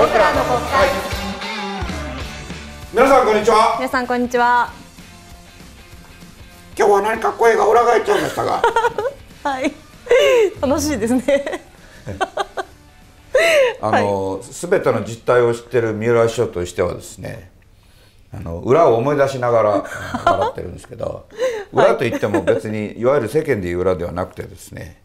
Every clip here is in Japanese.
僕らの国会皆さんこんにちは皆さんこんにちは今日は何か声が裏返っちゃいましたが はい楽しいですね あの、す、は、べ、い、ての実態を知ってる三浦師匠としてはですねあの裏を思い出しながら笑ってるんですけど はい、裏といっても別にいわゆる世間でいう裏ではなくてですね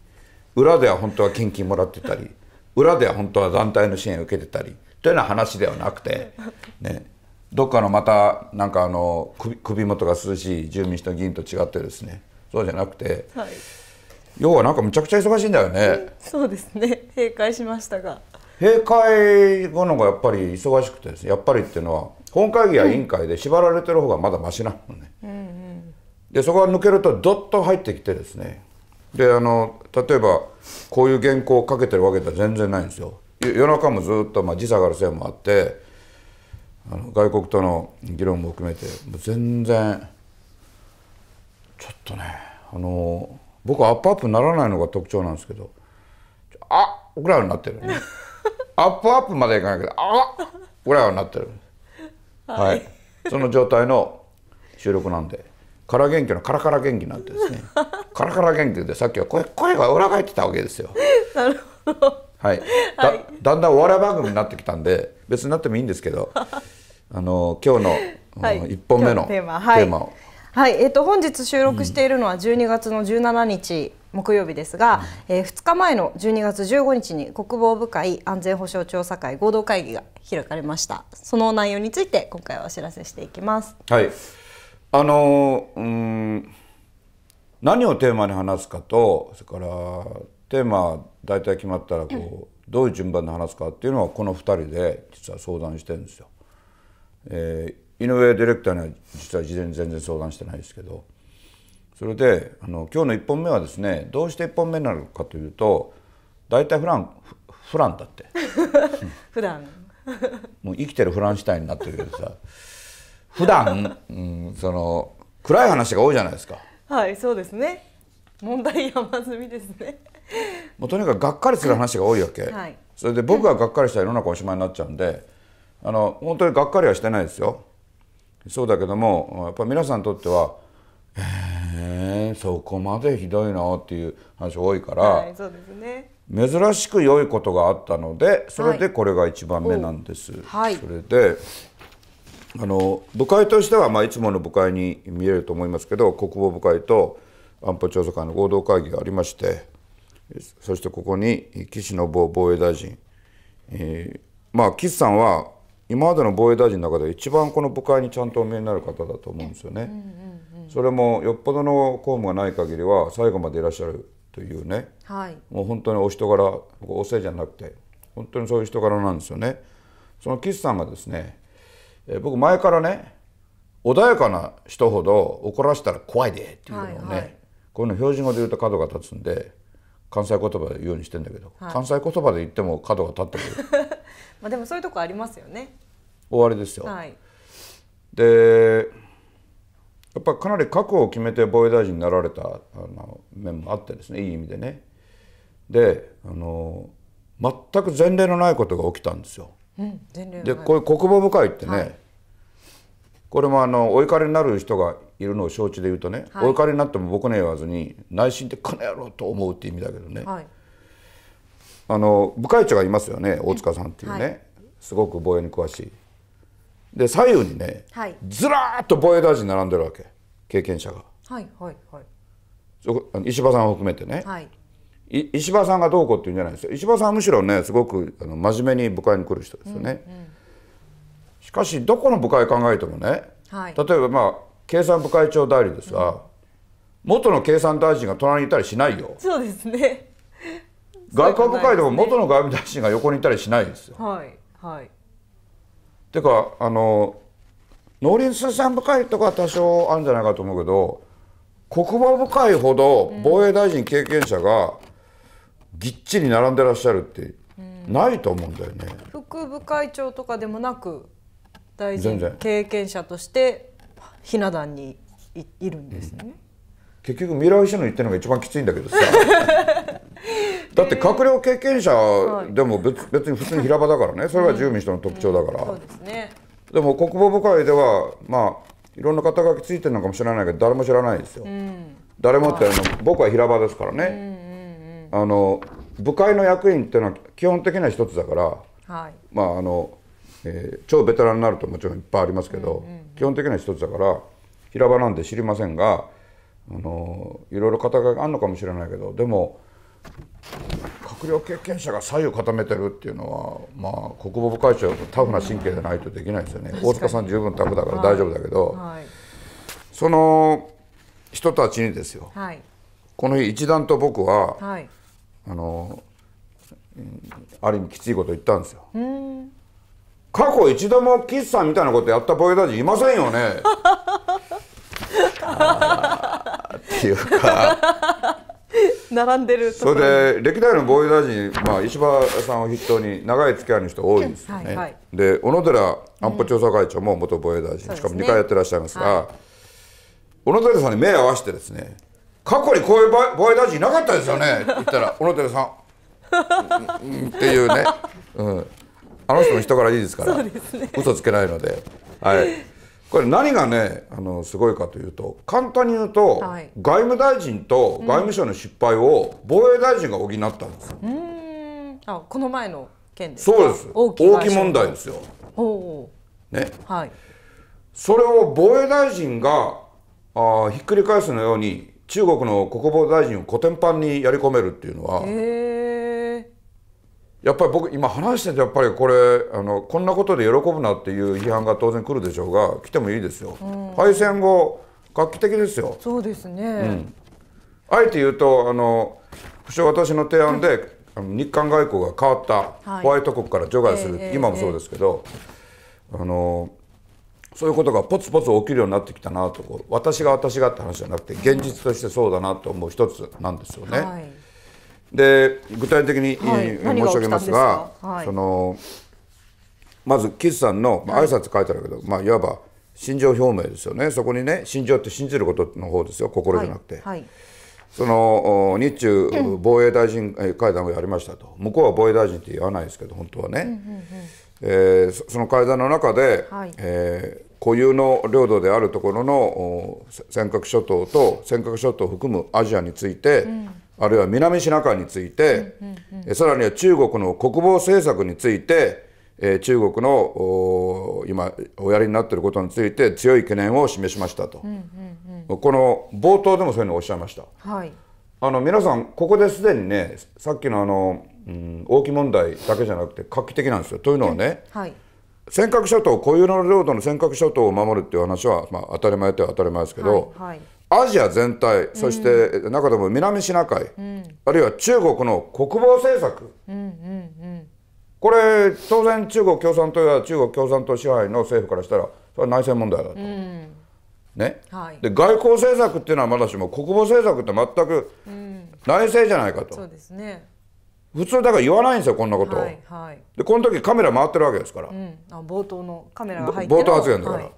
裏では本当は献金もらってたり裏では本当は団体の支援を受けてたりというような話ではなくて、ね、どっかのまたなんかあの首首元が涼しい住民主党議員と違ってですねそうじゃなくて、はい、要はなんかむちゃくちゃ忙しいんだよね。そうですね閉会しましたが閉会後のがやっぱり忙しくてですねやっぱりっていうのは本会議や委員会で縛られてる方がまだましなのね。うんうん、でそこが抜けるとどっと入ってきてですねであの例えばこういう原稿をかけてるわけでは全然ないんですよ。夜中もずっと、まあ、時差があるせいもあってあの外国との議論も含めてもう全然ちょっとねあの僕はアップアップにならないのが特徴なんですけどあぐらいになってる、アップアップまでいかないけどあぐらいになってる、はい、はい、その状態の収録なんで。から元気のカラカラ元気なんてですねカラカラ元気でさっきは声声が裏返ってたわけですよ。なるほどはい、だだんだんお笑い番組になってきたんで別になってもいいんですけど あの今日の、はい、1本目のテーマを。はい、はい、えーと、本日収録しているのは12月の17日、木曜日ですが、うん、えー、2日前の12月15日に国防部会安全保障調査会合同会議が開かれましたその内容について今回はお知らせしていきます。はいあのうん何をテーマに話すかとそれからでまあ大体決まったらこうどういう順番で話すかっていうのはこの2人で実は相談してるんですよ。えー、井上ディレクターには実は事前に全然相談してないですけどそれであの今日の1本目はですねどうして1本目になるかというと大体フランフランだって 普段 もう生きてるフランシュタインになってるけどさ普段、うん、その暗い話が多いじゃないですか。はいそうですね問題山積みですねもうとにかくがっかりする話が多いわけ、はい、それで僕ががっかりしたら世の中おしまいになっちゃうんであの本当にがっかりはしてないですよそうだけどもやっぱり皆さんにとっては「えー、そこまでひどいな」っていう話多いから、はい、そうですね珍しく良いことがあったのでそれでこれが1番目なんです。はい、それであの部会としては、まあ、いつもの部会に見えると思いますけど国防部会と安保調査会の合同会議がありましてそしてここに岸信夫防衛大臣、えー、まあ岸さんは今までの防衛大臣の中で一番この部会にちゃんとお見えになる方だと思うんですよね。それもよっぽどの公務がない限りは最後までいらっしゃるというね、はい、もう本当にお人柄お世じゃなくて本当にそういう人柄なんですよね。その岸さんがですね、えー、僕前からね穏やかな人ほど怒らせたら怖いでっていうのをね、はいはい、こういうの標準語で言うと角が立つんで。関西言葉で言うようにしてんだけど、はい、関西言葉で言っても角が立ってくる まあでもそういうとこありますよね終わりですよ、はい、でやっぱりかなり覚悟を決めて防衛大臣になられたあの面もあってですねいい意味でねであの全く前例のないことが起きたんですよ。うん、前例でこういう国防部会ってね、はい、これもあのお怒りになる人がいるのを承知で言うとね、はい、お怒りになっても僕の言わずに内心でこの野郎と思うって意味だけどね、はい、あの部会長がいますよね大塚さんっていうね、はい、すごく防衛に詳しい。で左右にね、ずらっと防衛大臣並んでるわけ経験者が。はいはいはい、石破さんを含めてね、はい、石破さんがどうこうっていうんじゃないですよ石破さんはむしろねすごくあの真面目に部会に来る人ですよね。うんうんしかしどこの部会考えてもね、はい、例えばまあ経産部会長代理ですが、うん、元の経産大臣が隣にいたりしないよそうですね 外交部会でも元の外務大臣が横にいたりしないですよ。はいはい、ていうかあの農林水産部会とか多少あるんじゃないかと思うけど国防部会ほど防衛大臣経験者がぎっちり並んでらっしゃるってないと思うんだよね。副部会長とかでもなく大臣経験者としてひな壇にいるんですね、うん、結局未来主の言ってるのが一番きついんだけどさ だって閣僚経験者でも別,、別に普通に平場だからねそれが自由民主党の特徴だから、うんうん、そうですねでも国防部会ではまあいろんな肩書きついてるのかもしれないけど誰も知らないですよ、誰もってあの僕は平場ですからね、うんうんうん、あの部会の役員っていうのは基本的な一つだから、はい、まああの、えー、超ベテランになるともちろんいっぱいありますけど、うんうん基本的な一つだから平場なんて知りませんがあのいろいろ肩書があるのかもしれないけどでも閣僚経験者が左右固めてるっていうのは、まあ、国防部会長タフな神経でないとできないですよね大塚さん十分タフだから大丈夫だけど、はいはい、その人たちにですよ、はい、この日一段と僕は、あのある意味きついこと言ったんですよ。過去一度も岸さんみたいなことやった防ケ大臣いませんよねっていうか 並んでるそれで歴代の防衛大臣、まあ、石破さんを筆頭に長い付き合いの人多いですよね、はいはい、で小野寺安保調査会長も元防衛大臣、うん、しかも2回やってらっしゃいますが、はい、小野寺さんに目を合わせてですね過去にこういう防衛大臣いなかったですよねって言ったら小野寺さんっていうね、うん、あの人の人からいいですからそうですね嘘つけないので、はい、これ何がねあのすごいかというと簡単に言うと、はい、外務大臣と外務省の失敗を防衛大臣が補ったんです。うん、あこの前の件ですそうです大き大きい問題ですよ。おねはい、それを防衛大臣があひっくり返すのように中国の国防大臣をこてんぱんにやり込めるっていうのは。えーやっぱり僕今話しててやっぱりこれあのこんなことで喜ぶなっていう批判が当然来るでしょうが来てもいいですよ、うん、敗戦後画期的ですよそうですね、うん、あえて言うとあの不詳私の提案で、うん、日韓外交が変わった、はい、ホワイト国から除外する、えー、今もそうですけど、えー、あのそういうことがポツポツ起きるようになってきたなと私が私がって話じゃなくて現実としてそうだなと思う一つなんですよね。はいで具体的に、はい、申し上げますが、はい、そのまず岸さんの、まあ挨拶書いてあるけど、はい、まあ、いわば心情表明ですよねそこにね心情って信じることの方ですよ心じゃなくて、はい、その日中防衛大臣会談をやりましたと向こうは防衛大臣って言わないですけど本当はね、うんうんうん、えー、その会談の中で、はい、えー、固有の領土であるところの尖閣諸島と尖閣諸島を含むアジアについて、うんあるいは南シナ海について、うん、さらには中国の国防政策について、えー、中国の今おやりになっていることについて強い懸念を示しましたと、この冒頭でもそういうのをおっしゃいました。はい、あの皆さんここですでにねさっきのあの、うん、大き問題だけじゃなくて画期的なんですよ。というのはね、はい、尖閣諸島固有の領土の尖閣諸島を守るっていう話は、まあ、当たり前とは当たり前ですけど、はいはいアジア全体そして中でも南シナ海、うん、あるいは中国の国防政策、うんうんうん、これ当然中国共産党や中国共産党支配の政府からしたらそれは内戦問題だと。うんね、はい、で外交政策っていうのはまだしも国防政策って全く内政じゃないかと、うん、そうですね、普通だから言わないんですよこんなこと、はいはい、でこの時カメラ回ってるわけですから、うん、あ冒頭のカメラが入って冒頭発言だから、はい、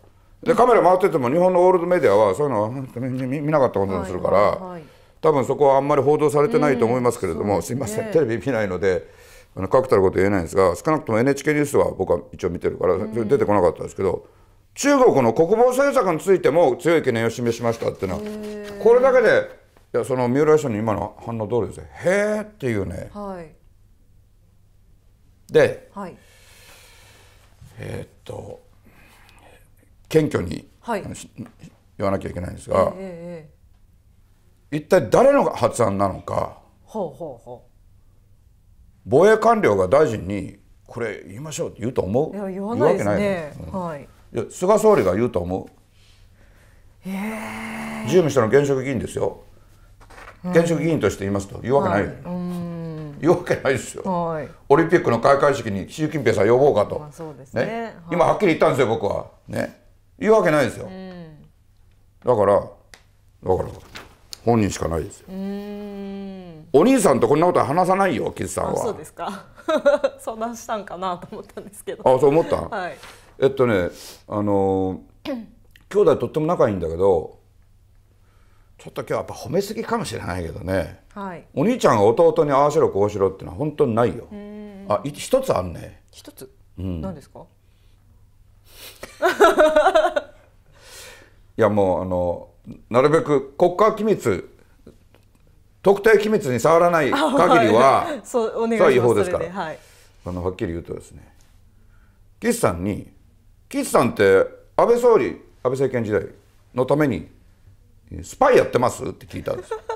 でカメラ回ってても日本のオールドメディアはそういうのは見見なかったことにするから、はいはいはい、多分そこはあんまり報道されてないと思いますけれども、うん、すいませんテレビ見ないのであの確たること言えないんですが少なくとも NHK ニュースは僕は一応見てるから、出てこなかったですけど。中国の国防政策についても強い懸念を示しましたっていうのはこれだけでいやその三浦師の今の反応通りですねへえっていうね、はい、で、はい、えー、っと謙虚に、はい、言わなきゃいけないんですが、えー、一体誰の発案なのか防衛官僚が大臣にこれ言いましょうって言うと思ういや言わないですね、うん、はい、い菅総理が言うと思う、自由民主党の現職議員ですよ、うん、現職議員として言いますと言うわけない、はい、言うわけないですよ、はい、オリンピックの開会式に習近平さん呼ぼうかと、まあ、そうですね、ね、今はっきり言ったんですよ僕はね言うわけないですよ、うん、だからだから本人しかないですよお兄さんとこんなこと話さないよ岸さんはそうですか相談 したんかなと思ったんですけどあそう思った、はい、えっとねあの 兄弟とっても仲いいんだけどちょっと今日はやっぱ褒めすぎかもしれないけどね、はい、お兄ちゃんが弟にああしろこうしろってのは本当にないよあ一つあんね一つ、うん、何ですかいやもうあのなるべく国家機密特定機密に触らない限りは、そうお願い違法ですから、はい、あのはっきり言うとですね岸さんに岸さんって安倍総理安倍政権時代のためにスパイやってますって聞いたんですよ。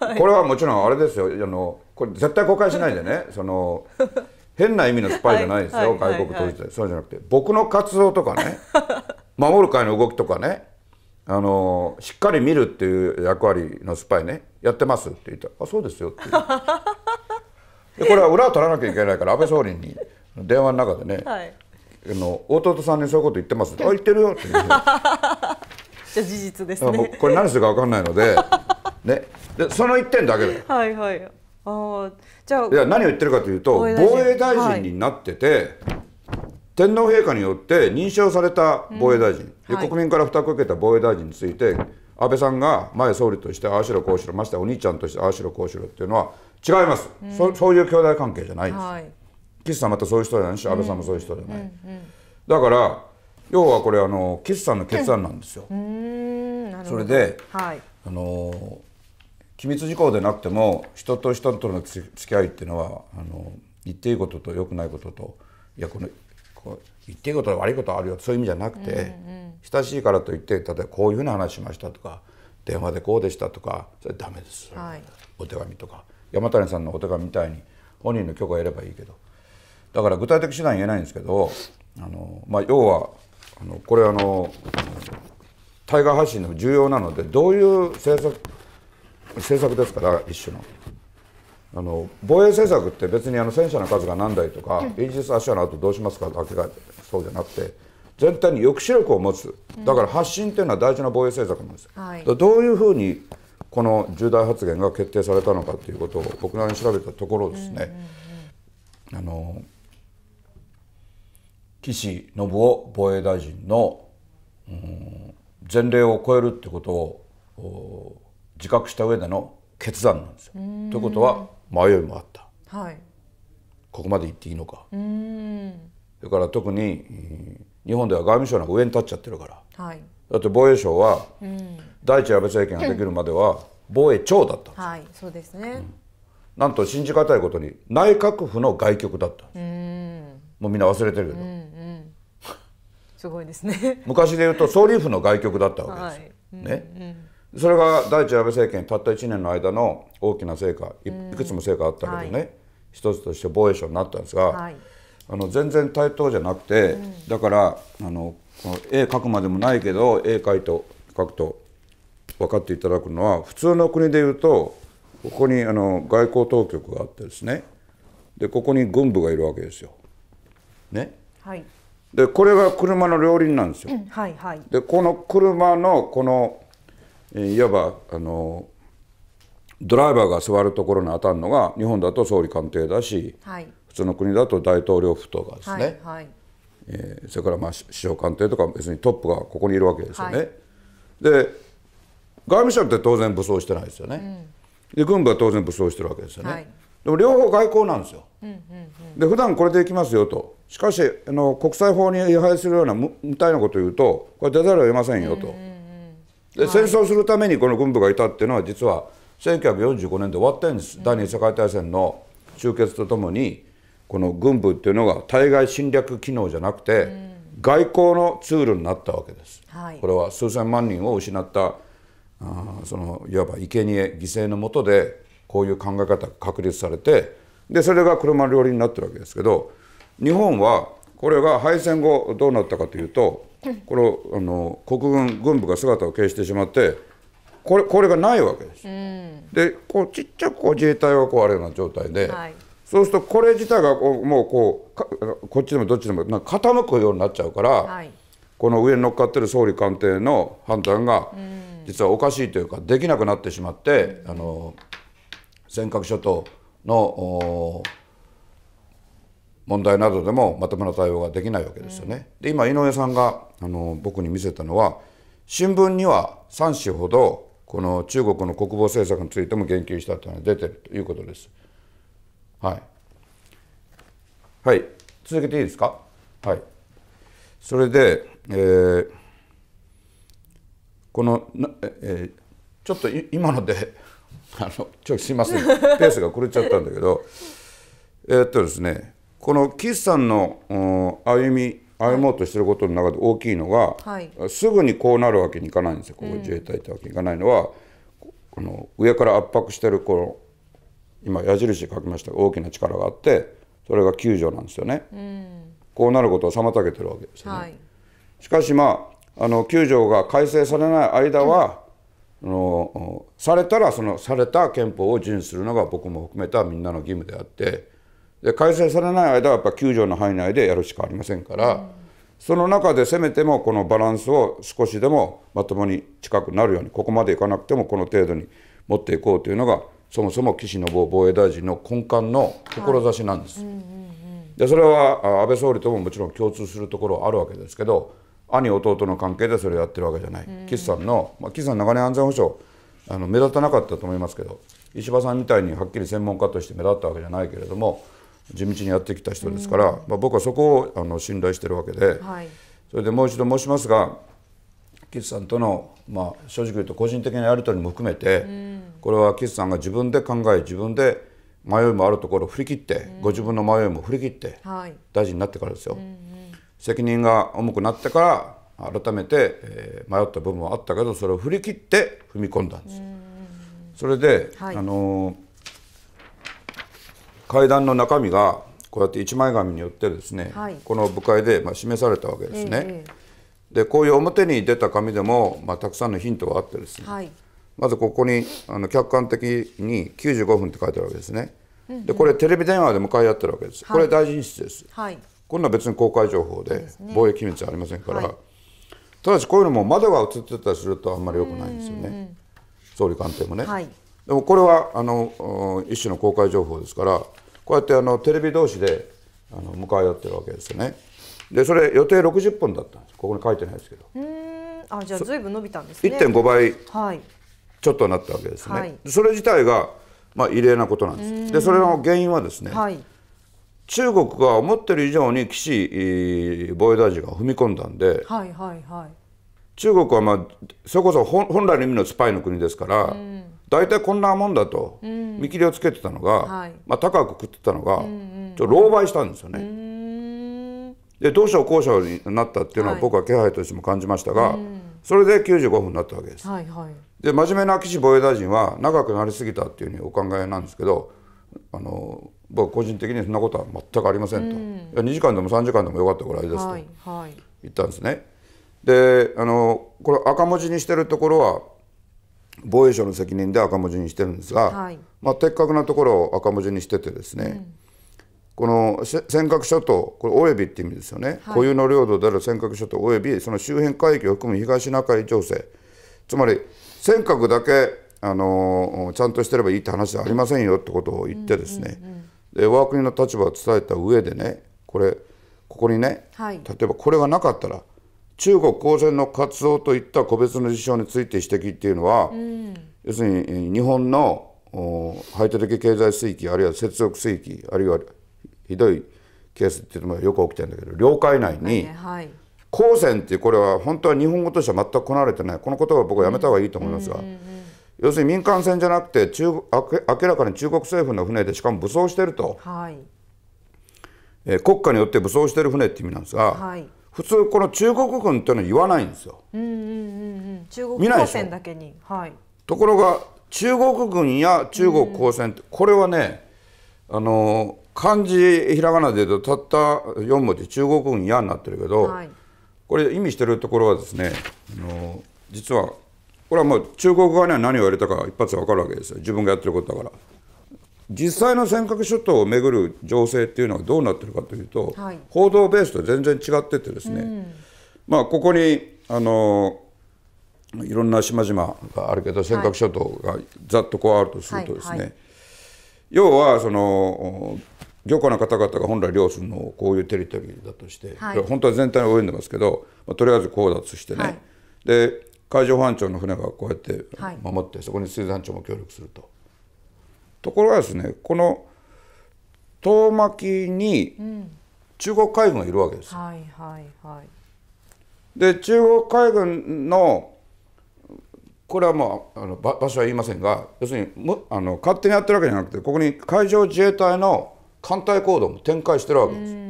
はい、これはもちろんあれですよあのこれ絶対公開しないでねその変な意味のスパイじゃないですよ、外国統一で、そうじゃなくて僕の活動とかね 守る会の動きとかねあのしっかり見るっていう役割のスパイねやってますって言ったら「あそうですよ」ってでこれは裏を取らなきゃいけないから安倍総理に電話の中でね、はい、あの弟さんにそういうこと言ってますって「あ言ってるよ」って言って じゃ事実ですねこれ何するか分かんないのでねでその一点だけで、はいはい、あじゃあいや何を言ってるかというと防衛大臣になってて、はい、天皇陛下によって認証された防衛大臣、うんはい、国民から負託を受けた防衛大臣について安倍さんが前総理としてああしろこうしろましてお兄ちゃんとしてああしろこうしろっていうのは違います、うん、そそういう兄弟関係じゃないです、はい、岸さんまたそういう人じゃないし安倍さんもそういう人じゃない、うんうん、だから要はこれあの岸さんの決断なんですよ。それで、はい、あの機密事項でなくても人と人との付き合いっていうのはあの言っていいことと良くないことといやこのこう言っていいこと悪いことあるよそういう意味じゃなくて、うんうん、親しいからといって例えばこういうふうな話しましたとか電話でこうでしたとかそれダメです、はい、お手紙とか山谷さんのお手紙みたいに本人の許可を得ればいいけどだから具体的手段言えないんですけどあの、まあ、要はあのこれあの対外発信の重要なのでどういう政策政策ですから一種のあの防衛政策って別にあの戦車の数が何台とか、イージス・アシャの後どうしますかだけがそうじゃなくて全体に抑止力を持つだから発信っていうのは大事な防衛政策なんです、うんどういうふうにこの重大発言が決定されたのかということを僕なりに調べたところですね、岸信夫防衛大臣の、うん、前例を超えるってことを自覚した上での決断なんですよ。ということは迷いもあった、はい、ここまで行っていいのかそれから特に日本では外務省なんか上に立っちゃってるから、はい、だって防衛省は、うん、第一安倍政権ができるまでは防衛庁だったんです、はい、そうですね、うん、なんと信じがたいことに内閣府の外局だったんですもうみんな忘れてるけど、うん すごいですね昔で言うと総理府の外局だったわけですよ、はい、ね、うんうんそれが第一安倍政権たった1年の間の大きな成果いくつも成果あったけどね、はい、一つとして防衛省になったんですが、はい、あの全然対等じゃなくて、うん、だからあの絵描くまでもないけど絵描いと描くと分かっていただくのは普通の国でいうとここにあの外交当局があってですねでここに軍部がいるわけですよ。ね、はい、でこれが車の両輪なんですよ。うんはいはい、でこの車のこのいわばあのドライバーが座るところに当たるのが日本だと総理官邸だし、はい、普通の国だと大統領府とかですね、はいはい、えー、それからまあ首相官邸とか別にトップがここにいるわけですよね。はい、で外務省って当然武装してないですよね、うん、で軍部は当然武装してるわけですよね、はい、でも両方外交なんですよ、うんうんうん、で普段これでいきますよとしかしあの国際法に違反するような無体なことを言うとこれ出ざるを得ませんよと。うんうんで、はい、戦争するためにこの軍部がいたっていうのは実は1945年で終わってんです、うん、第二次世界大戦の終結とともにこの軍部っていうのが対外侵略機能じゃなくて、うん、外交のツールになったわけです、はい、これは数千万人を失ったあそのいわば生贄犠牲のもとでこういう考え方が確立されてでそれが車の両輪になってるわけですけど日本はこれが敗戦後どうなったかというとこれあの国軍軍部が姿を消してしまってこれこれがないわけです。うん、でこうちっちゃくこう自衛隊はこうあるような状態で、はい、そうするとこれ自体がこうもうこうこっちでもどっちでもなんか傾くようになっちゃうから、はい、この上に乗っかってる総理官邸の判断が実はおかしいというかできなくなってしまって、うん、あの尖閣諸島の。問題などでもまともな対応ができないわけですよね。で今井上さんがあの僕に見せたのは新聞には3紙ほどこの中国の国防政策についても言及したというのが出てるということです。はい、はい、続けていいですか。はい、それで、えー、このな、えー、ちょっと今のであのちょすいませんペースが狂っちゃったんだけどえっとですねこの岸さんの歩み歩もうとしてることの中で大きいのが、はい、すぐにこうなるわけにいかないんですよここ自衛隊ってわけにいかないのは、うん、この上から圧迫してるこの今矢印で書きました大きな力があってそれが救助なんですよね、うん、こうなることを妨げてるわけですよね、はい、しかしまああの救助が改正されない間は、うん、のされたらそのされた憲法を遵守するのが僕も含めたみんなの義務であって。で改正されない間はやっぱ9条の範囲内でやるしかありませんから、うん、その中でせめてもこのバランスを少しでもまともに近くなるようにここまでいかなくてもこの程度に持っていこうというのがそもそも岸信夫防衛大臣の根幹の志なんです。でそれは安倍総理とももちろん共通するところあるわけですけど兄弟の関係でそれをやってるわけじゃない、うん、岸さんの、まあ、岸さん長年安全保障あの目立たなかったと思いますけど石破さんみたいにはっきり専門家として目立ったわけじゃないけれども地道にやってきた人ですから、まあ、僕はそこをあの信頼してるわけで、はい、それでもう一度申しますが岸さんとの、まあ、正直言うと個人的なやり取りも含めて、これは岸さんが自分で考え自分で迷いもあるところを振り切って、ご自分の迷いも振り切って、はい、大臣になってからですよ、責任が重くなってから改めて、えー、迷った部分はあったけどそれを振り切って踏み込んだんです。それで、はい、あのー会談の中身がこうやって一枚紙によってですね、はい、この部会でまあ示されたわけですね。えでこういう表に出た紙でも、まあ、たくさんのヒントがあってですね、はい、まずここにあの客観的に95分って書いてあるわけですね。でこれテレビ電話で向かい合ってるわけです。はい、これ大臣室です。はい、こんな別に公開情報で貿易機密ありませんから、ただしこういうのも窓が映ってたりするとあんまり良くないんですよね。総理官邸もね。でもこれはあの一種の公開情報ですから。こうやってあのテレビ同士であの向かい合ってるわけですよねでそれ予定60本だったんですここに書いてないですけどうあじゃあずいぶん伸びたんですね1.5倍ちょっとなったわけですね、はい、それ自体がまあ異例なことなんですでそれの原因はですね、はい、中国が思ってる以上に岸防衛大臣が踏み込んだんで、はいはいはい、中国はまあそれこそ本来の意味のスパイの国ですから、うん大体こんなもんだと見切りをつけてたのが、うんまあ、高く食ってたのが、うんうん、ちょっと狼狽したんですよね。うん、でどうし後者になったっていうのは僕は気配としても感じましたが、はい、それで95分になったわけです。はいはい、で真面目な岸防衛大臣は長くなりすぎたっていうふうにお考えなんですけどあの僕個人的にそんなことは全くありませんと、うん、2時間でも3時間でもよかったぐらいですと言ったんですね。はいはい、であのこれ赤文字にしてるところは防衛省の責任で赤文字にしてるんですが、はい、まあ、的確なところを赤文字にしててですね、うん、この尖閣諸島これおよびって意味ですよね、はい、固有の領土である尖閣諸島およびその周辺海域を含む東シナ海情勢つまり尖閣だけ、あのちゃんとしてればいいって話じゃありませんよってことを言ってですね、うんうんうん、で我が国の立場を伝えた上でねこれここにね、はい、例えばこれがなかったら中国公船の活動といった個別の事象について指摘っていうのは、うん、要するに日本の排他的経済水域あるいは接続水域あるいはひどいケースっていうのがよく起きてるんだけど領海内に、はい、公船っていうこれは本当は日本語としては全くこなれてないこのことは僕はやめた方がいいと思いますが、うんうんうん、要するに民間船じゃなくて中明らかに中国政府の船でしかも武装してると、はい、えー、国家によって武装してる船って意味なんですが。はい普通この中国軍っていうのは言わないんですよ。うんうんうんうん、中国公船だけに、はい、ところが中国軍や中国公船ってこれはねあの漢字ひらがなで言うとたった4文字中国軍やになってるけど、はい、これ意味してるところはですねあの実はこれはもう中国側には何をわれたか一発で分かるわけですよ自分がやってることだから。実際の尖閣諸島をめぐる情勢っていうのはどうなってるかというと、はい、報道ベースと全然違っててですね、うん、まあここにあのいろんな島々があるけど尖閣諸島がざっとこうあるとするとですね、要はその漁港の方々が本来漁するのをこういうテリトリーだとして、本当は全体を泳いでますけど、まあ、とりあえず交奪してね、で海上保安庁の船がこうやって守って、そこに水産庁も協力すると。ところがですねこの遠巻きに中国海軍がいるわけです、うん、はいはいはい、で中国海軍のこれはもうあの場所は言いませんが要するにあの勝手にやってるわけじゃなくてここに海上自衛隊の艦隊行動も展開してるわけです。うん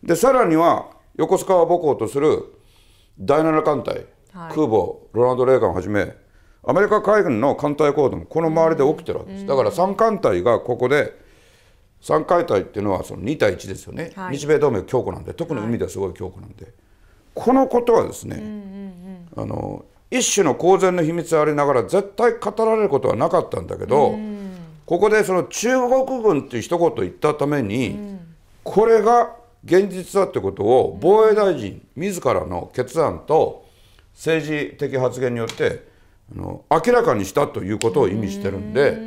でさらには横須賀を母港とする第7艦隊、はい、空母ロナルド・レーガンをはじめアメリカ海軍の艦隊行動もこの周りで起きてるわけです、だから3艦隊がここで3艦隊っていうのはその2対1ですよね、はい、日米同盟強固なんで特に海ではすごい強固なんで、はい、このことはですね、うんうんうん、あの一種の公然の秘密ありながら絶対語られることはなかったんだけど、うん、ここでその中国軍っていう一言言ったために、うん、これが現実だってことを防衛大臣自らの決断と政治的発言によってあの明らかにしたということを意味してるんで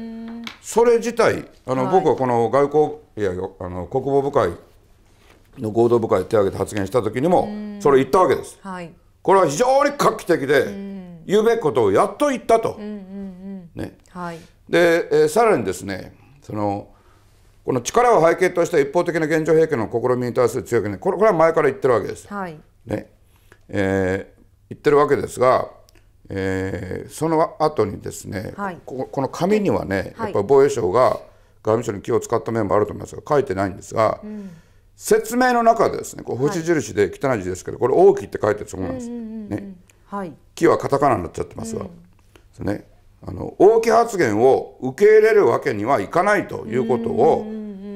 それ自体あの、はい、僕はこの外交いやあの国防部会の合同部会で手挙げて発言した時にもそれ言ったわけです。はい、これは非常に画期的で言うべきことをやっと言ったと。ねはい、で、えー、さらにですねそのこの力を背景とした一方的な現状兵器の試みに対する強気ねこれこれは前から言ってるわけです。はいねえー、言ってるわけですがえー、その後にですね、はい、ここの紙にはね、やっぱ防衛省が外務省に気を使った面もあると思いますが書いてないんですが、うん、説明の中でですねこう星印で汚い字ですけど、これ「大きい」って書いてるそうなんです、ねはい、木はカタカナになっちゃってますが、うん、ね、あの大きい発言を受け入れるわけにはいかないということを、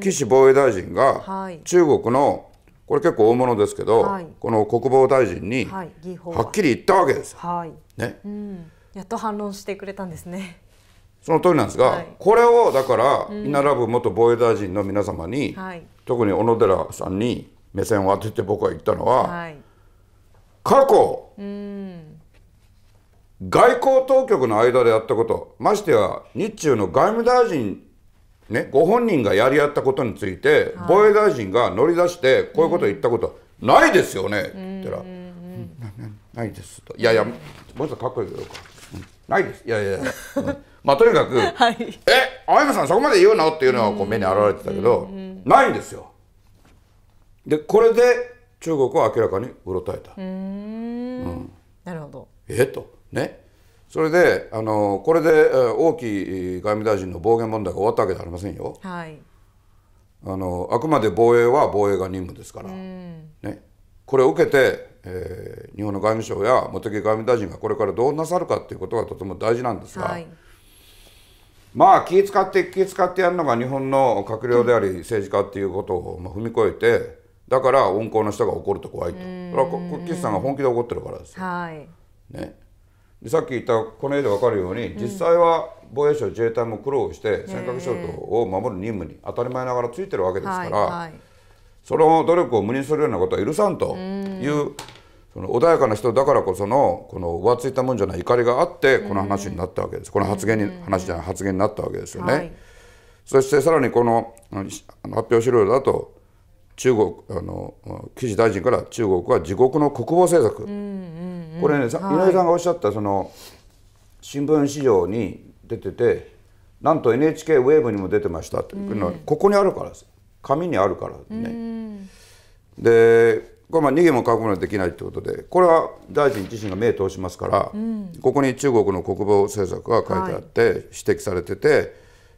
岸防衛大臣が中国のこれ結構大物ですけど、はい、この国防大臣にはっきり言ったわけですはいね、うん、やっと反論してくれたんですねその通りなんですが、はい、これをだから稲田部元防衛大臣の皆様に、特に小野寺さんに目線を当てて僕は言ったのは、はい、過去、うん、外交当局の間でやったことましてや日中の外務大臣ね、ご本人がやり合ったことについて、はい、防衛大臣が乗り出してこういうことを言ったこと、うん、ないですよねって言ったら「ないです」と「いやいやもうちょっとかっこいいけどか、うん、ないです」いやいやいやまあとにかく「はい、え青山さんそこまで言うの?」っていうのはこう目に現れてたけど、ないんですよ。でこれで中国は明らかにうろたえた。うんなるほどえっとねそれであのこれで王毅外務大臣の暴言問題が終わったわけではありませんよ。はい、あのあくまで防衛は防衛が任務ですから、ね、これを受けて、えー、日本の外務省や茂木外務大臣がこれからどうなさるかということがとても大事なんですが、はい、まあ気遣って気使ってやるのが日本の閣僚であり政治家っていうことを、まあ、踏み越えてだから温厚な人が怒ると怖いとそれは岸さんが本気で怒ってるからですよ。はい、ねでさっき言ったこの絵で分かるように実際は防衛省自衛隊も苦労して尖閣諸島を守る任務に当たり前ながらついてるわけですから、その努力を無にするようなことは許さんという、その穏やかな人だからこそのこの浮ついたもんじゃない怒りがあってこの話になったわけです、この発言に話じゃない発言になったわけですよね。そしてさらにこの発表資料だと中国あの岸大臣から中国は自国の国防政策、うんうん、これね、はい、井上さんがおっしゃったその新聞市場に出ててなんと NHK ウェーブにも出てましたっていうのは、ここにあるからです紙にあるからね。でこれまあ逃げも覚悟もできないということでこれは大臣自身が目を通しますから、うん、ここに中国の国防政策が書いてあって、はい、指摘されてて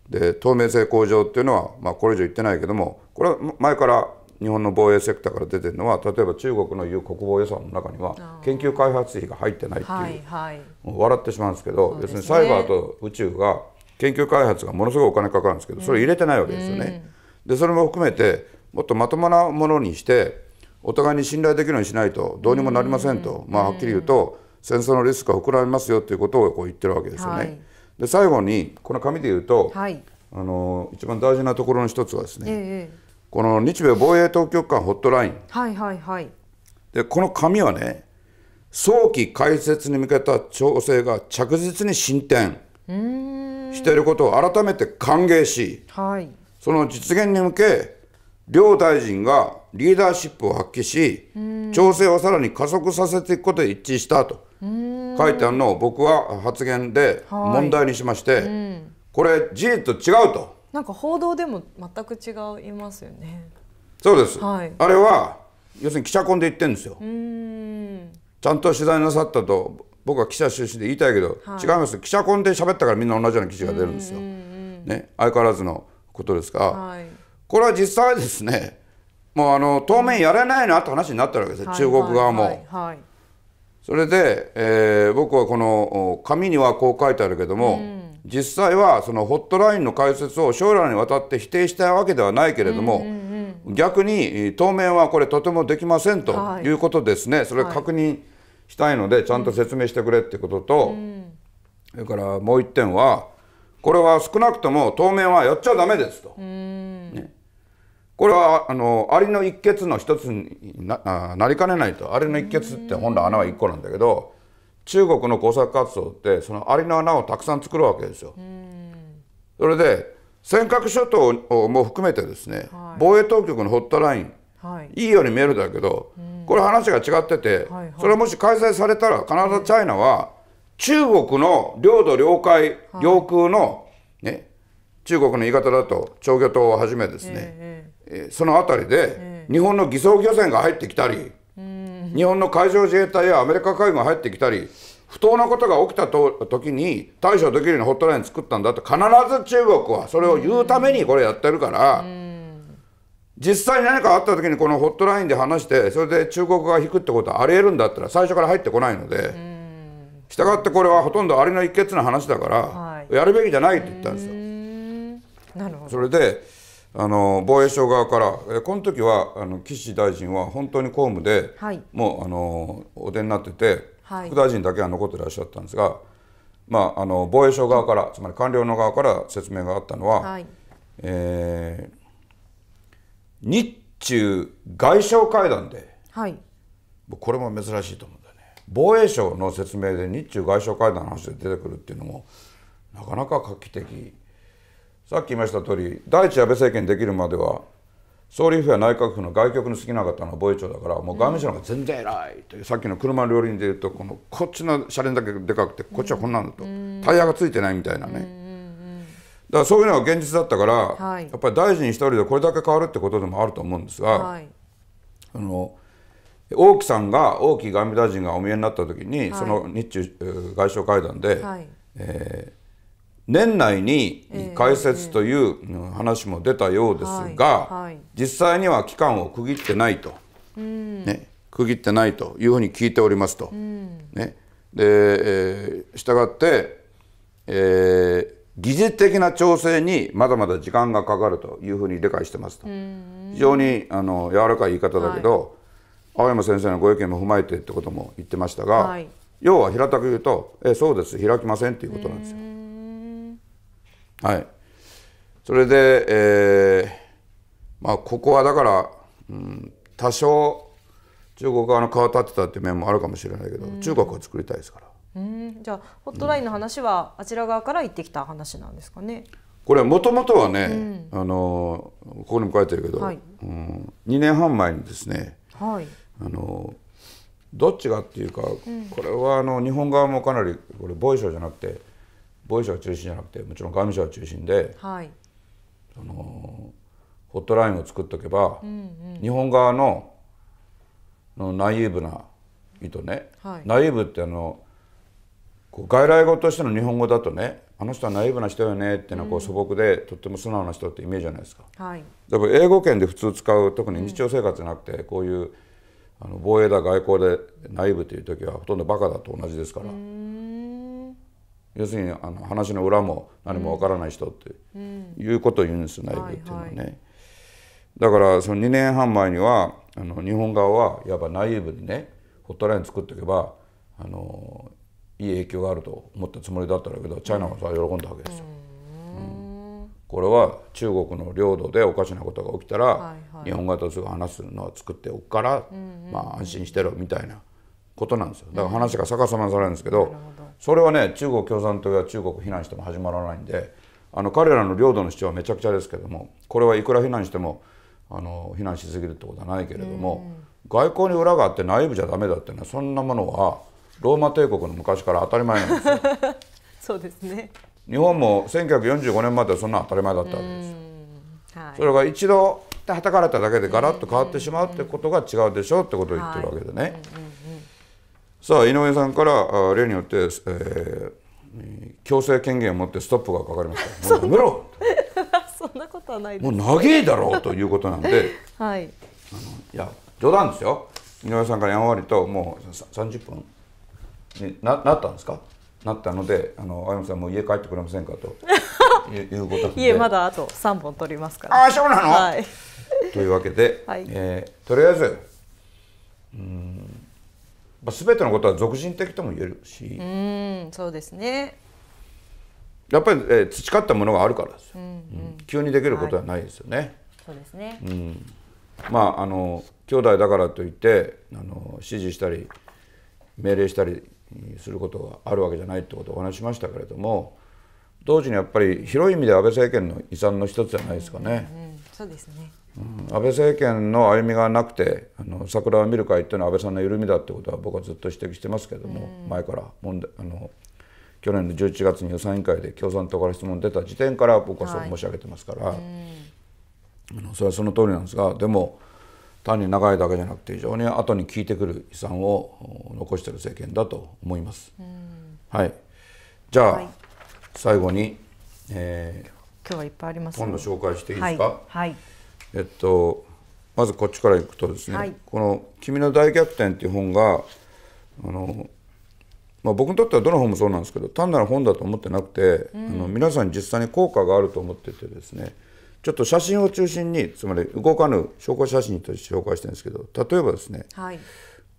で透明性向上っていうのは、まあ、これ以上言ってないけどもこれは前から日本の防衛セクターから出てるのは例えば中国のいう国防予算の中には研究開発費が入ってないっていう、はいはい、笑ってしまうんですけど要する、にサイバーと宇宙が研究開発がものすごいお金かかるんですけどそれ入れてないわけですよね。うん、でそれも含めてもっとまともなものにしてお互いに信頼できるようにしないとどうにもなりませんと、うん、まあ、はっきり言うと、戦争のリスクが膨らみますよということをこう言ってるわけですよね。はい、で最後にこの紙で言うと、はい、あの一番大事なところの一つはですね、ええこの日米防衛当局間ホットライン、はいはいはい、でこの紙はね早期開設に向けた調整が着実に進展していることを改めて歓迎し、はい、その実現に向け両大臣がリーダーシップを発揮し調整をさらに加速させていくことで一致したと書いてあるのを僕は発言で問題にしまして、はいこれ事実と違うと。なんか報道でも全く違いますよね。そうです。はい、あれは要するに記者コンで言ってんですよ。ちゃんと取材なさったと僕は記者出身で言いたいけど、はい、違います。記者コンで喋ったからみんな同じような記事が出るんですよ。ね、相変わらずのことですが、はい、これは実際ですね。もうあの当面やれないなって話になってるわけです、中国側も。それで、えー、僕はこの紙にはこう書いてあるけども、実際はそのホットラインの開設を将来にわたって否定したいわけではないけれども、逆に当面はこれとてもできませんということですね、はい、それ確認したいのでちゃんと説明してくれってことと、それからもう1点はこれは少なくとも当面はやっちゃだめですと。ね、これはあのアリの一穴の一つになりかねないとアリの一穴って本来穴は1個なんだけど。中国の工作活動ってそのアリの穴をたくさん作るわけですよ。それで尖閣諸島も含めてですね、はい、防衛当局のホットライン、はい、いいように見えるんだけど、これ話が違ってて、はいはい、それもし開催されたらカナダ、チャイナは中国の領土、領海、領空の、ね、中国の言い方だと長魚島をはじめですね、えー、その辺りで日本の偽装漁船が入ってきたり、日本の海上自衛隊やアメリカ海軍が入ってきたり不当なことが起きたと時に対処できるようなホットライン作ったんだって必ず中国はそれを言うためにこれやってるから、実際に何かあった時にこのホットラインで話してそれで中国が引くってことはありえるんだったら最初から入ってこないので、したがってこれはほとんどありの一決な話だから、やるべきじゃないって言ったんですよ。なるほどそれであの防衛省側から、えこの時はあの岸大臣は本当に公務で、はい、もうあのお出になってて、はい、副大臣だけは残ってらっしゃったんですが、まあ、あの防衛省側からつまり官僚の側から説明があったのは、はい、えー、日中外相会談で、はい、これも珍しいと思うんだよね防衛省の説明で日中外相会談の話で出てくるっていうのもなかなか画期的。さっき言いました通り第一安倍政権できるまでは総理府や内閣府の外局に過ぎなかったのは防衛庁だからもう外務省の方が全然偉いという、さっきの車の両輪でいうとこのこっちの車輪だけでかくてこっちはこんなんだと、タイヤがついてないみたいなね、だからそういうのが現実だったから、はい、やっぱり大臣一人でこれだけ変わるってことでもあると思うんですが、はい、あの王毅さんが王毅外務大臣がお見えになった時に、はい、その日中外相会談で、はい、えー年内に開設という話も出たようですが、実際には期間を区切ってないと、ね、区切ってないというふうに聞いておりますと。ね、で、えしたがって、えー、技術的な調整にまだまだ時間がかかるというふうに理解してますと非常にあの柔らかい言い方だけど、はい、青山先生のご意見も踏まえてってことも言ってましたが、はい、要は平たく言うと「えそうです開きません」っていうことなんですよ。はいそれで、えーまあ、ここはだから、うん、多少中国側の顔立ってたっていう面もあるかもしれないけど、うん、中国を作りたいですからうんじゃあホットラインの話は、あちら側から言ってきた話なんですかねこれもともとはね、うん、あのここにも書いてるけど、はい、うん、2年半前にですね、はい、あのどっちがっていうか、うん、これはあの日本側もかなりこれ防衛省じゃなくて防衛省が中心じゃなくてもちろん外務省が中心で、はい、そのホットラインを作っておけば、うんうん、日本側ののナイーブな意図ね、はい、ナイーブってあの外来語としての日本語だとねあの人はナイーブな人よねっていうのはこう素朴で、うん、とっても素直な人ってイメージじゃないですか。はい、だから英語圏で普通使う特に日常生活じゃなくて、こういうあの防衛だ外交でナイーブという時はほとんどバカだと同じですから。うん要するにあの話の裏も何もわからない人っていうことを言うんです内部っていうのはね。はいはい、だからその2年半前にはあの日本側はやっぱ内部にねホットライン作っておけばあのいい影響があると思ったつもりだったんだけどチャイナはさ喜んだわけですよ。うんうん、これは中国の領土でおかしなことが起きたら、はいはい、日本側とすぐ話すのは作っておくから、うんうん、まあ安心してろみたいなことなんですよだから話が逆さまされるんですけど、うん、それはね中国共産党や中国非難しても始まらないんであの彼らの領土の主張はめちゃくちゃですけどもこれはいくら非難してもあの非難しすぎるってことはないけれども、うん、外交に裏があって内部じゃダメだってねそんなものはローマ帝国の昔から当たり前なんですよ。そうですね日本も1945年まではそんな当たり前だったわけですよ。はい、それが一度はたかれただけでガラッと変わってしまうってことが違うでしょうってことを言ってるわけでね。さあ井上さんから例によって、えー、強制権限を持ってストップがかかりましたやめ ろ そんなことはないもう長えだろうということなんで、はい、あのいや冗談ですよ井上さんからやんわりともう三十分にななったんですかなったので「あの青山さんもう家帰ってくれませんかと」いうことで家まだあと三本取りますからああそうなの、はい、というわけで、はい、えー、とりあえずうんまあ、全てのことは俗人的とも言えるしうんそうですねやっぱり、えー、培ったものがあるからですよ、うんうん、急にできることはないですよね。はい、そうですね、うん、まああの兄弟だからといってあの指示したり命令したりすることがあるわけじゃないってことをお話しましたけれども同時にやっぱり広い意味で安倍政権の遺産の一つじゃないですかね。うんうん、そうですね安倍政権の歩みがなくてあの桜を見る会っていうのは安倍さんの緩みだってことは僕はずっと指摘してますけども、前から問題あの去年の11月に予算委員会で共産党から質問出た時点から僕はそう申し上げてますから、あのそれはその通りなんですがでも単に長いだけじゃなくて非常に後に効いてくる遺産を残してる政権だと思います。はい、じゃあ、はい、最後に、えー、今日はいっぱいあります、ね、今度紹介していいですか。はい、はいえっと、まずこっちからいくとですね、はい、この「君の大逆転」っていう本があの、まあ、僕にとってはどの本もそうなんですけど単なる本だと思ってなくて、うん、あの皆さんに実際に効果があると思っててですねちょっと写真を中心につまり動かぬ証拠写真として紹介してるんですけど例えばですね、はい、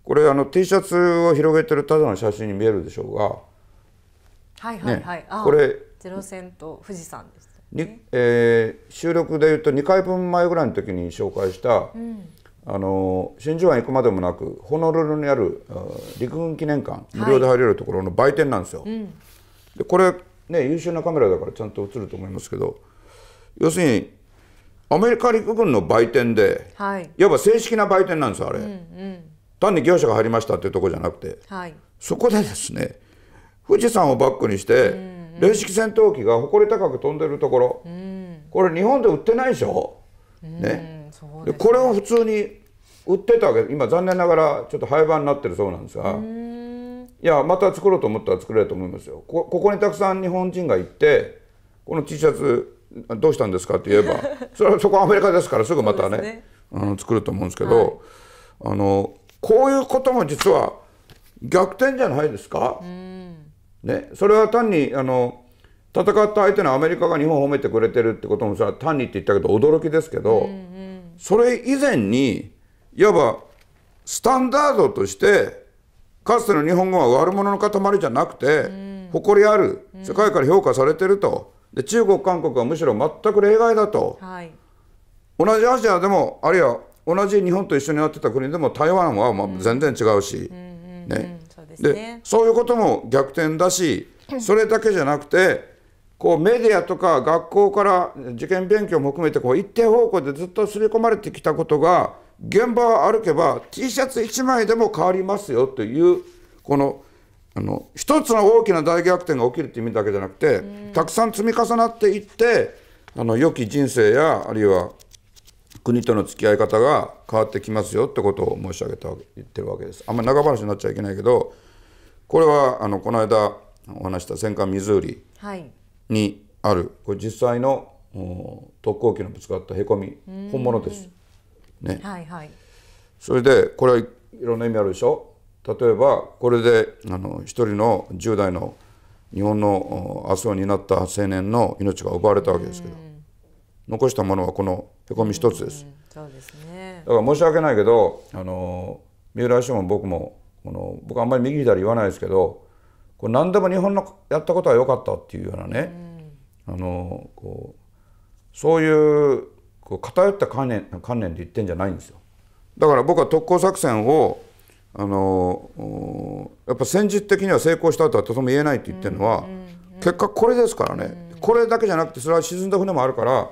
これあの T シャツを広げてるただの写真に見えるでしょうが。はいはいはい、ね、これゼロ戦と富士山ですにえー、収録でいうと2回分前ぐらいの時に紹介した、うん、あの真珠湾行くまでもなくホノルルにある陸軍記念館無料で入れるところの売店なんですよ。はいうん、でこれね優秀なカメラだからちゃんと映ると思いますけど要するにアメリカ陸軍の売店で、はい、いわば正式な売店なんですよあれ、うんうん、単に業者が入りましたっていうとこじゃなくて、はい、そこでですね富士山をバックにして、うん連式戦闘機が誇り高く飛んでるところ、うん、これ日本で売ってないでしょ、うんね、で、ね、これを普通に売ってたわけ今残念ながらちょっと廃盤になってるそうなんですが、うん、いやまた作ろうと思ったら作れると思いますよここにたくさん日本人が行ってこの T シャツどうしたんですかって言えば それはそこアメリカですからすぐまたね、ね、あの作ると思うんですけど、はい、あのこういうことも実は逆転じゃないですか。うんね、それは単にあの戦った相手のアメリカが日本を褒めてくれてるってこともさ単にって言ったけど驚きですけど、うんうん、それ以前にいわばスタンダードとしてかつての日本語は悪者の塊じゃなくて、うん、誇りある世界から評価されてるとで中国韓国はむしろ全く例外だと、はい、同じアジアでもあるいは同じ日本と一緒になってた国でも台湾はまあ全然違うし、うんうんうんうん、ね、ですねそういうことも逆転だしそれだけじゃなくてこうメディアとか学校から受験勉強も含めてこう一定方向でずっと刷り込まれてきたことが現場を歩けば T シャツ1枚でも変わりますよというこのあの一つの大きな大逆転が起きるって意味だけじゃなくてたくさん積み重なっていってあの良き人生やあるいは国との付き合い方が変わってきますよってことを申し上げた言ってるわけです。あんまり長話になっちゃいけないけどこれはあのこの間お話した戦艦ミズーリにある、はい、これ実際の特攻機のぶつかったへこみ本物です。ねはいはい、それでこれはいろんな意味あるでしょ例えばこれであの一人の10代の日本の明日を担った青年の命が奪われたわけですけど残したものはこのへこみ一つです。そうですね、だから申し訳ないけどあの三浦氏も僕もこの僕あんまり右左言わないですけどこれ何でも日本のやったことは良かったっていうようなね、あのこうそういうこう偏った観念観念で言ってんじゃないんですよ。だから僕は特攻作戦をあのやっぱ戦術的には成功したとはとても言えないって言ってるのは、うんうんうん、結果これですからね、うん、これだけじゃなくてそれは沈んだ船もあるから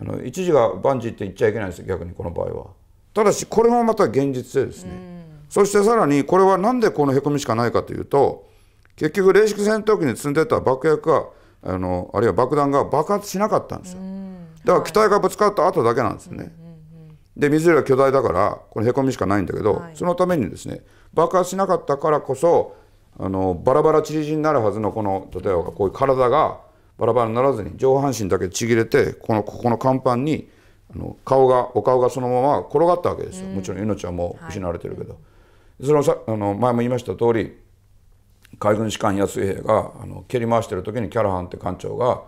あの一時は万事って言っちゃいけないんです逆にこの場合は。ただしこれもまた現実でですね、うん、そしてさらにこれは何でこのへこみしかないかというと結局冷式戦闘機に積んでた爆薬があのあるいは爆弾が爆発しなかったんですよ、うん、だから機体がぶつかった後だけなんですね。で水は巨大だからこのへこみしかないんだけど、はい、そのためにですね爆発しなかったからこそあのバラバラ散り散りになるはずのこの例えばこういう体がバラバラにならずに上半身だけちぎれてこのここの甲板にあの顔がお顔がそのまま転がったわけですよ、もちろん命はもう失われてるけど、はい、そのさあの前も言いました通り海軍士官安水兵があの蹴り回してる時にキャラハンって艦長が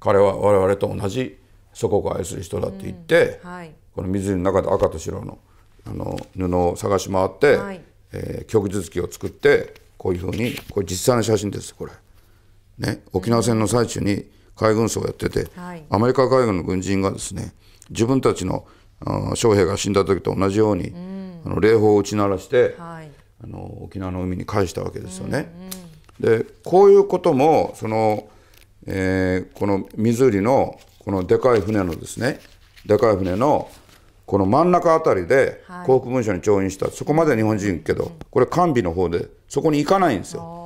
彼は我々と同じ祖国を愛する人だって言って、うんはい、この湖の中で赤と白のあの布を探し回って、はい、えー、旭日記を作ってこういうふうにこれ実際の写真ですこれね、沖縄戦の最中に海軍層をやってて、はい、アメリカ海軍の軍人がですね自分たちの将兵が死んだ時と同じように、うん、あの礼砲を打ち鳴らして、はい、あの沖縄の海に返したわけですよね。うんうん、でこういうこともその、えー、このミズーリのこのでかい船のですねでかい船のこの真ん中あたりで航空文書に調印した、はい、そこまで日本人けど、これ、完備の方で、そこに行かないんですよ。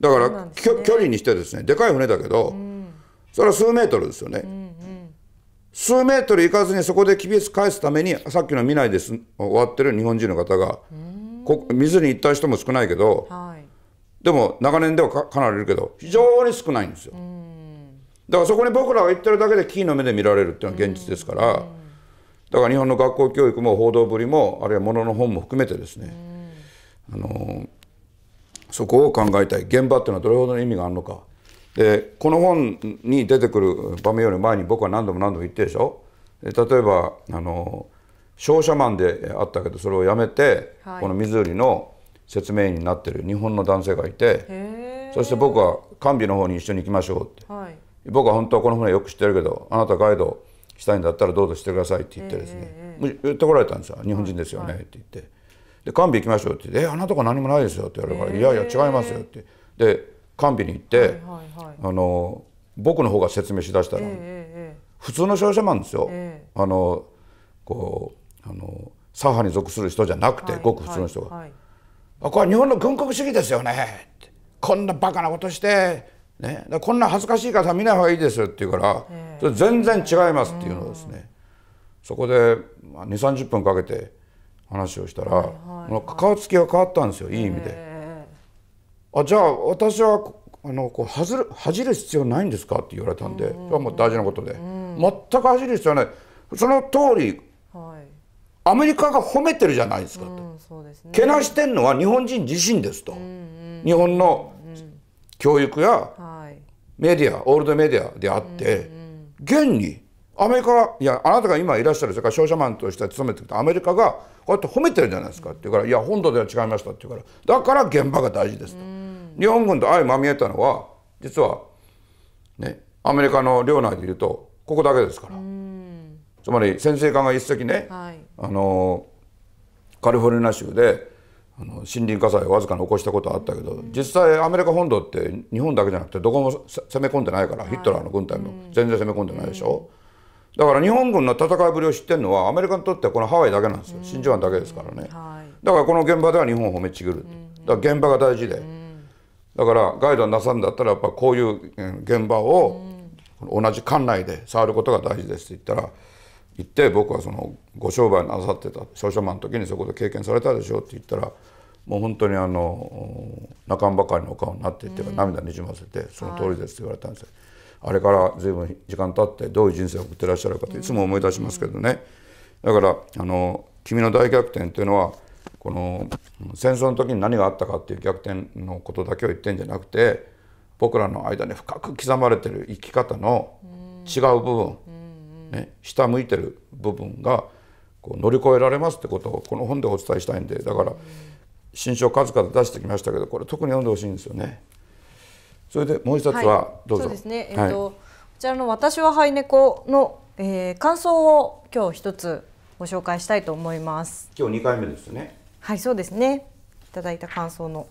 だから、ね、距離にしてですねでかい船だけど、うん、それは数メートルですよね、うんうん、数メートル行かずにそこで厳しく返すためにさっきの見ないです終わってる日本人の方が、こ水に行った人も少ないけど、はい、でも長年ではかなりいるけど非常に少ないんですよ、うん、だからそこに僕らが行ってるだけでキーの目で見られるっていうのは現実ですから、うん、だから日本の学校教育も報道ぶりもあるいはものの本も含めてですね、あのそこを考えたい現場っていうのはどれほどの意味があるのかでこの本に出てくる場面より前に僕は何度も何度も言ってるでしょ例えばあの商社マンであったけどそれをやめて、はい、このミズーリの説明員になってる日本の男性がいてそして僕は甘美の方に一緒に行きましょうって、はい、僕は本当はこの船よく知ってるけどあなたガイドしたいんだったらどうぞしてくださいって言ってですね、言ってこられたんですよ日本人ですよね、って言って。でカン行きましょうってえって「えあなたが何もないですよ」って言われるから「いやいや違いますよ」ってで看病に行って、はいはいはい、あの僕の方が説明しだしたら、普通の商社マンですよ、あのこうあの左派に属する人じゃなくて、はい、ごく普通の人が、はいはい、あ「これは日本の軍国主義ですよね」ってこんなバカなことして。ね、こんな恥ずかしいから見ない方がいいですよって言うから、全然違いますっていうのですね、そこで2 3 0分かけて話をしたら、はいはい、顔つきが変わったんですよいい意味で。あじゃあ私はあのこう恥る恥じる必要ないんですかって言われたんで、うん、それはもう大事なことで、うん、全く恥じる必要ないその通り、はい、アメリカが褒めてるじゃないですかと、うんね、けなしてんのは日本人自身ですと、うんうん、日本の教育やメディア、オールドメディアであって、現にアメリカいやあなたが今いらっしゃる世界商社マンとして勤めてきたアメリカがこうやって褒めてるじゃないですか」って言うから「いや本土では違いました」って言うから「だから現場が大事です」と。日本軍と相まみえたのは実はねアメリカの領内でいるとここだけですから。つまり潜水艦が一隻ね、はい、あのカリフォルニア州であの森林火災をわずかに起こしたことはあったけど、実際アメリカ本土って日本だけじゃなくてどこも攻め込んでないから、ヒットラーの軍隊も全然攻め込んでないでしょ、だから日本軍の戦いぶりを知ってるのはアメリカにとってはこのハワイだけなんですよ、真珠湾だけですからね、はい、だからこの現場では日本を褒めちぎる、だから現場が大事で、だからガイドなさるんだったらやっぱこういう現場を同じ館内で触ることが大事ですって言ったら行って僕はそのご商売なさってた商社マンの時にそういうこと経験されたでしょって言ったらもう本当にあの仲間ばかりのお顔になってって涙にじませて「その通りです」って言われたんですよ。はいあれから随分時間経ってどういう人生を送ってらっしゃるかといつも思い出しますけどね、だからあの「君の大逆転」っていうのはこの戦争の時に何があったかっていう逆転のことだけを言ってんじゃなくて僕らの間に深く刻まれてる生き方の違う部分、ね、下向いてる部分がこう乗り越えられますってことをこの本でお伝えしたいんでだから新書数々出してきましたけどこれ特に読んでほしいんですよね。それでもう一つはどうぞ、はい、そうですね、えーとこちらの「私はハイネコの」えー、感想を今日一つご紹介したいと思います今日二回目ですねはいそうですねいただいた感想の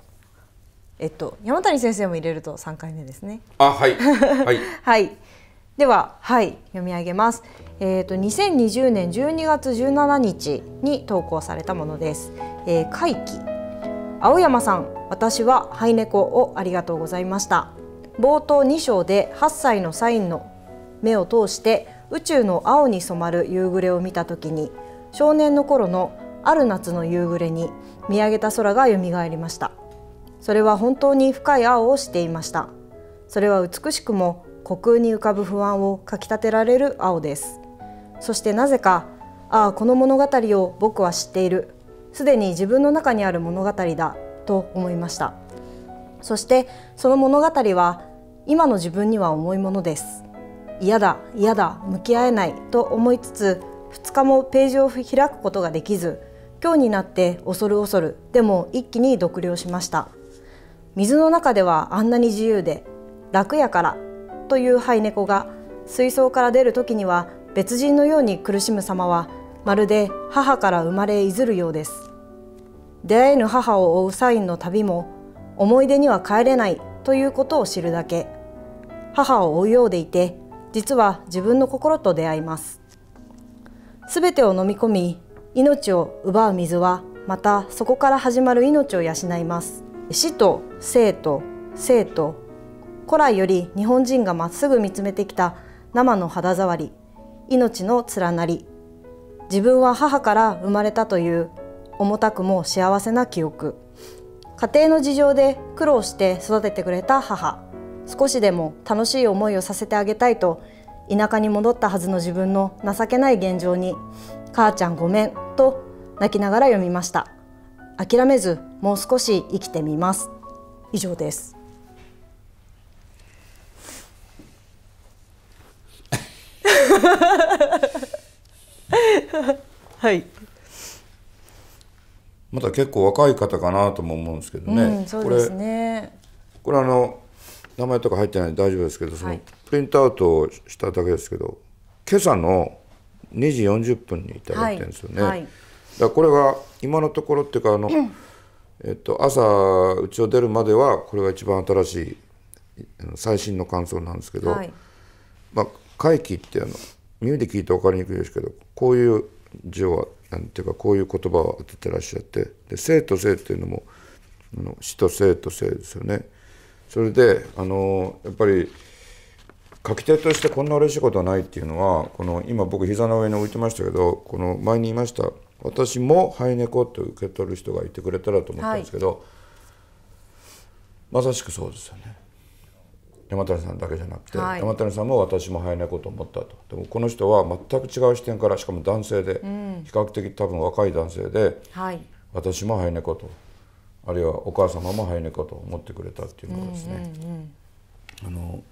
えっと山谷先生も入れると三回目ですねあはいはい、はい、でははい読み上げますえっ、ー、と2020年12月17日に投稿されたものです、えー、回帰青山さん私はハイネコをありがとうございました冒頭2章で8歳のサインの目を通して宇宙の青に染まる夕暮れを見た時に少年の頃のある夏の夕暮れに見上げた空がよみがえりましたそれは本当に深い青をしていましたそれは美しくも虚空に浮かぶ不安をかきたてられる青ですそしてなぜかああこの物語を僕は知っているすでに自分の中にある物語だと思いましたそしてその物語は今の自分には重いものです嫌だ嫌だ向き合えないと思いつつ2日もページを開くことができず今日になって恐る恐るでも一気に読了しました水の中ではあんなに自由で楽やからというハイネコが水槽から出る時には別人のように苦しむ様はまるで母から生まれいずるようです出会えぬ母を追うサインの旅も思い出には帰れないということを知るだけ母を追うようでいて実は自分の心と出会いますすべてを飲み込み命を奪う水はまたそこから始まる命を養います死と生と生と古来より日本人がまっすぐ見つめてきた生の肌触り命の連なり自分は母から生まれたという重たくも幸せな記憶家庭の事情で苦労して育ててくれた母少しでも楽しい思いをさせてあげたいと田舎に戻ったはずの自分の情けない現状に「母ちゃんごめん」と泣きながら読みました諦めずもう少し生きてみます以上です はいまだ結構若い方かなとも思うんですけどね、うん、そうですねこれあの名前とか入ってないんで大丈夫ですけど、そのプリントアウトしただけですけど今朝の2時40分にいただいてるんですよね、はいはい、だこれが今のところっていうかあの、うん、えっと、朝うちを出るまではこれが一番新しい最新の感想なんですけど、まあ、会期ってあの耳で聞いて分かりにくいですけどこういう字はなんていうかこういう言葉を当ててらっしゃってで生と生っていうのもの死と生と生ですよね。それであのやっぱり書き手としてこんな嬉しいことはないっていうのはこの今僕膝の上に置いてましたけどこの前に言いました私も「ハイネコ」って受け取る人がいてくれたらと思ったんですけど、はい、まさしくそうですよね。山谷さんだけじゃなくて、はい、山谷さんも私も早い猫と思ったとでもこの人は全く違う視点からしかも男性で、うん、比較的多分若い男性で、はい、私も早い猫とあるいはお母様も早い猫と思ってくれたっていうのがですね、うんうんうん、あの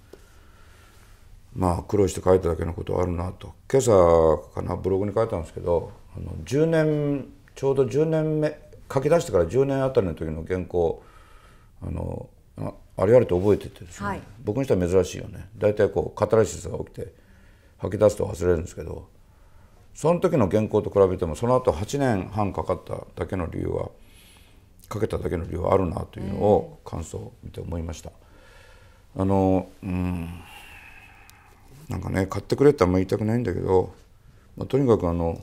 まあ苦労して書いただけのことはあるなと今朝かなブログに書いたんですけどあの10年ちょうど10年目書き出してから10年あたりの時の原稿あのあれやれと覚えててですね、はい、僕にしては珍しいよね大体こうカタラシスが起きて吐き出すと忘れるんですけどその時の原稿と比べてもその後8年半かかっただけの理由はかけただけの理由はあるなというのを感想を見て思いました。あのうんなんかね買ってくれってあんまり言いたくないんだけど、まあ、とにかくあの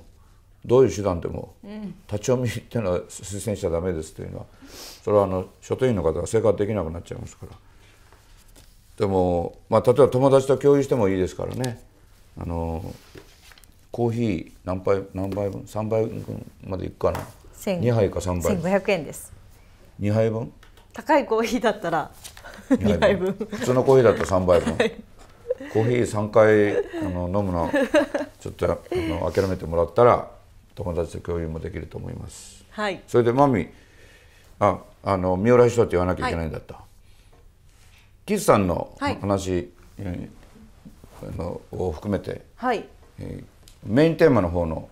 どういう手段でも立ち読みっていうのは推薦しちゃダメですというのはそれはあの書店員の方は生活できなくなっちゃいますからでも、まあ、例えば友達と共有してもいいですからねあのコーヒー何杯何杯分3杯分までいくかな2杯か3杯1500円です2杯分高いコーヒーだったら2杯分普通のコーヒーだったら3杯分、はい、コーヒー3回あの飲むのちょっとあの諦めてもらったら友達と共有もできると思います。はい、それでマミああの三浦秘書って言わなきゃいけないんだった。岸、はい、さんの話、はい、のを含めて、はいえー、メインテーマの方の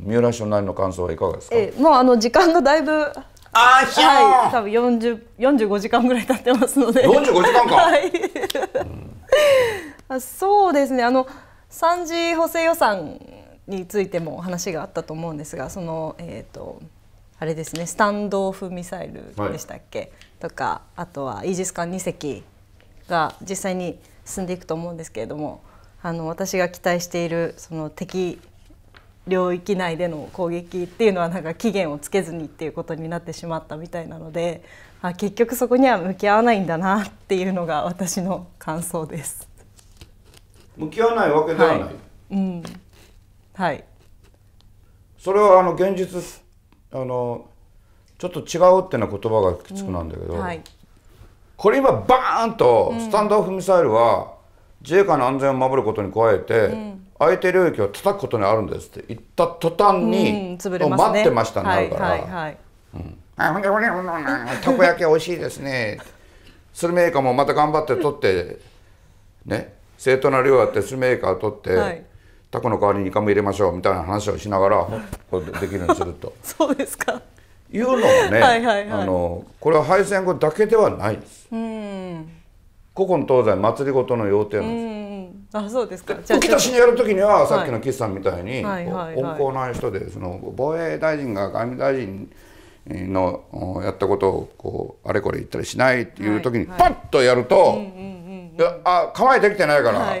三浦秘書なりの感想はいかがですか。えー、もうあの時間がだいぶあーはい、多分四十四十五時間ぐらい経ってますので。四十五時間か。はい。あそうですね。あの三次補正予算についても話があったと思うんですがその、えーと、とあれですねスタンドオフミサイルでしたっけ、はい、とかあとはイージス艦2隻が実際に進んでいくと思うんですけれどもあの私が期待しているその敵領域内での攻撃っていうのはなんか期限をつけずにっていうことになってしまったみたいなのであ結局そこには向き合わないんだなっていうのが私の感想です。向き合わないわけではない、はい、うんはいそれはあの現実あのちょっと違うっていうの言葉がきつくなんだけど、うんはい、これ今バーンとスタンドオフミサイルは自衛官の安全を守ることに加えて、相手領域を叩くことにあるんですって言った途端に、う待ってましたになるから。ほんでほんでたこ焼き美味しいですねスルメイカもまた頑張って取ってね正当な量やってスルメイカを取って、はい、タコの代わりにイカも入れましょうみたいな話をしながらこれできるようにすると そうですかいうのもねはい、あのこれは敗戦後だけではないです古今東西祭りごとの要点なんですあそうですか浮き出しにやる時にはさっきの岸さんみたいに温厚な人でその防衛大臣が外務大臣のやったことをこうあれこれ言ったりしないっていう時にパッとやると「あ構えできてないから」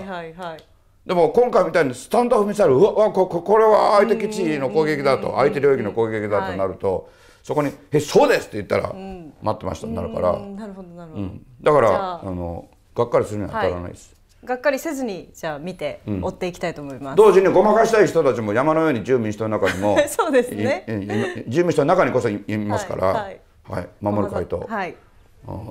でも今回みたいにスタンドオフミサイルうわここれは相手基地の攻撃だと相手領域の攻撃だとなると、はい、そこに「えそうです!」って言ったら「待ってました」になるからなるほどなるほど、だからあのがっかりするには当たらないです、はい、がっかりせずにじゃあ見て、追っていきたいと思います同時にごまかしたい人たちも山のように住民人の中にも そうですね住民人の中にこそいますから、はい、はい、守る回答はい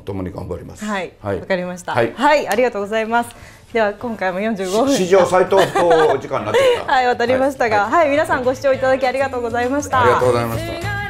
共に頑張ります。はい、わ、はい、かりました、はい、はい、ありがとうございます。では今回も45分史上最短時間になってきた はい渡りましたが、はい、はい、皆さんご視聴いただきありがとうございましたありがとうございました